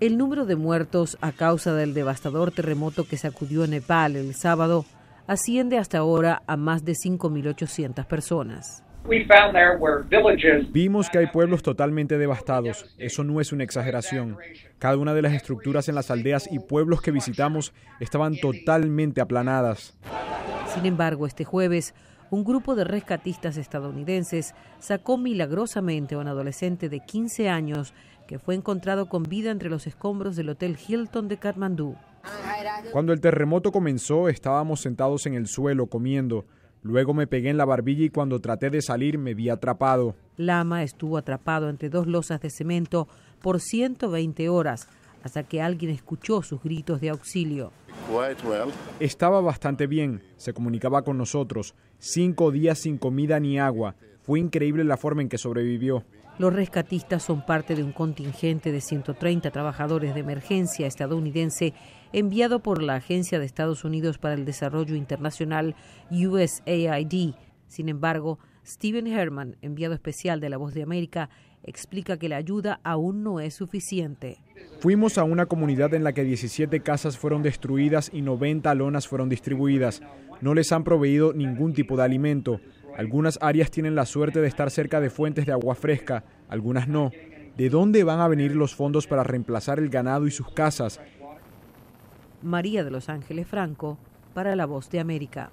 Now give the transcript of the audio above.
El número de muertos a causa del devastador terremoto que sacudió Nepal el sábado asciende hasta ahora a más de 5.800 personas. Vimos que hay pueblos totalmente devastados. Eso no es una exageración. Cada una de las estructuras en las aldeas y pueblos que visitamos estaban totalmente aplanadas. Sin embargo, este jueves, un grupo de rescatistas estadounidenses sacó milagrosamente a un adolescente de 15 años que fue encontrado con vida entre los escombros del Hotel Hilton de Katmandú. Cuando el terremoto comenzó, estábamos sentados en el suelo comiendo. Luego me pegué en la barbilla y cuando traté de salir me vi atrapado. Lama estuvo atrapado entre dos losas de cemento por 120 horas hasta que alguien escuchó sus gritos de auxilio. Estaba bastante bien, se comunicaba con nosotros, cinco días sin comida ni agua, fue increíble la forma en que sobrevivió. Los rescatistas son parte de un contingente de 130 trabajadores de emergencia estadounidense enviado por la Agencia de Estados Unidos para el Desarrollo Internacional USAID. Sin embargo, Steven Herman, enviado especial de La Voz de América, explica que la ayuda aún no es suficiente. Fuimos a una comunidad en la que 17 casas fueron destruidas y 90 lonas fueron distribuidas. No les han proveído ningún tipo de alimento. Algunas áreas tienen la suerte de estar cerca de fuentes de agua fresca, algunas no. ¿De dónde van a venir los fondos para reemplazar el ganado y sus casas? María de los Ángeles Franco, para La Voz de América.